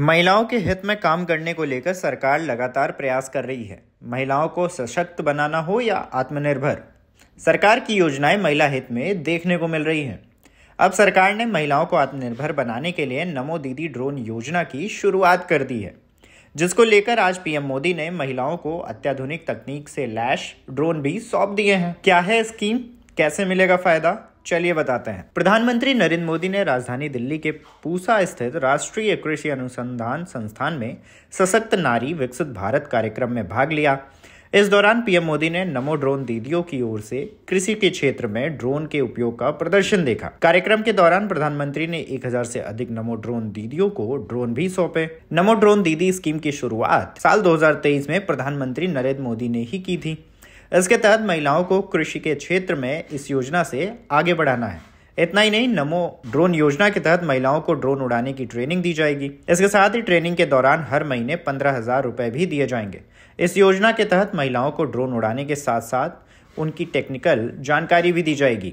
महिलाओं के हित में काम करने को लेकर सरकार लगातार प्रयास कर रही है महिलाओं को सशक्त बनाना हो या आत्मनिर्भर सरकार की योजनाएं महिला हित में देखने को मिल रही हैं अब सरकार ने महिलाओं को आत्मनिर्भर बनाने के लिए नमो दीदी ड्रोन योजना की शुरुआत कर दी है जिसको लेकर आज पीएम मोदी ने महिलाओं को अत्याधुनिक तकनीक से लैश ड्रोन भी सौंप दिए हैं क्या है स्कीम कैसे मिलेगा फायदा चलिए बताते हैं प्रधानमंत्री नरेंद्र मोदी ने राजधानी दिल्ली के पूसा स्थित राष्ट्रीय कृषि अनुसंधान संस्थान में सशक्त नारी विकसित भारत कार्यक्रम में भाग लिया इस दौरान पीएम मोदी ने नमो ड्रोन दीदियों की ओर से कृषि के क्षेत्र में ड्रोन के उपयोग का प्रदर्शन देखा कार्यक्रम के दौरान प्रधानमंत्री ने 1000 से अधिक नमो ड्रोन दीदियों को ड्रोन भी सौंपे नमो ड्रोन दीदी स्कीम की शुरुआत साल 2023 में प्रधानमंत्री नरेंद्र मोदी ने ही की थी इसके तहत महिलाओं को कृषि के क्षेत्र में इस योजना से आगे बढ़ाना है इतना ही नहीं नमो ड्रोन योजना के तहत महिलाओं को ड्रोन उड़ाने की ट्रेनिंग दी जाएगी इसके साथ ही ट्रेनिंग के दौरान हर महीने पंद्रह हजार रुपए भी दिए जाएंगे इस योजना के तहत महिलाओं को ड्रोन उड़ाने के साथ साथ उनकी टेक्निकल जानकारी भी दी जाएगी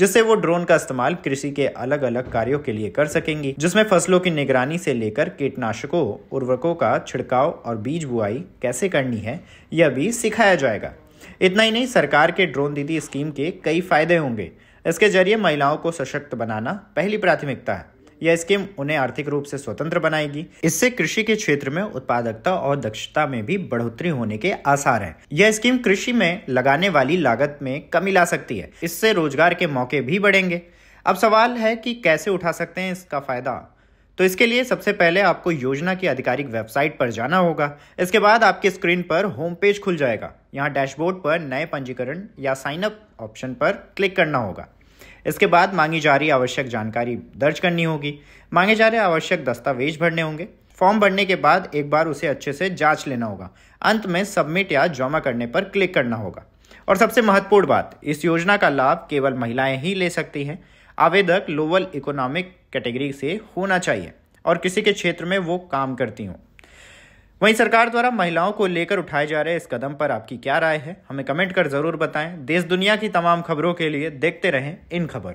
जिससे वो ड्रोन का इस्तेमाल कृषि के अलग अलग कार्यों के लिए कर सकेंगी जिसमें फसलों की निगरानी से लेकर कीटनाशकों उर्वरकों का छिड़काव और बीज बुआई कैसे करनी है यह भी सिखाया जाएगा इतना ही नहीं सरकार के ड्रोन दीदी स्कीम के कई फायदे होंगे इसके जरिए महिलाओं को सशक्त बनाना पहली प्राथमिकता है यह स्कीम उन्हें आर्थिक रूप से स्वतंत्र बनाएगी इससे कृषि के क्षेत्र में उत्पादकता और दक्षता में भी बढ़ोतरी होने के आसार हैं। यह स्कीम कृषि में लगाने वाली लागत में कमी ला सकती है इससे रोजगार के मौके भी बढ़ेंगे अब सवाल है कि कैसे उठा सकते हैं इसका फायदा तो इसके लिए सबसे पहले आपको योजना की आधिकारिक वेबसाइट पर जाना होगा इसके बाद आपके स्क्रीन पर होम पेज खुल जाएगा यहाँ डैशबोर्ड पर नए पंजीकरण या साइन अप ऑप्शन पर क्लिक करना होगा इसके बाद मांगी जा रही आवश्यक जानकारी दर्ज करनी होगी मांगे जा रहे आवश्यक दस्तावेज भरने होंगे फॉर्म भरने के बाद एक बार उसे अच्छे से जांच लेना होगा अंत में सबमिट या जमा करने पर क्लिक करना होगा और सबसे महत्वपूर्ण बात इस योजना का लाभ केवल महिलाएं ही ले सकती हैं आवेदक लोअल इकोनॉमिक कैटेगरी से होना चाहिए और किसी के क्षेत्र में वो काम करती हूँ वहीं सरकार द्वारा महिलाओं को लेकर उठाए जा रहे इस कदम पर आपकी क्या राय है हमें कमेंट कर जरूर बताएं देश दुनिया की तमाम खबरों के लिए देखते रहें इन खबर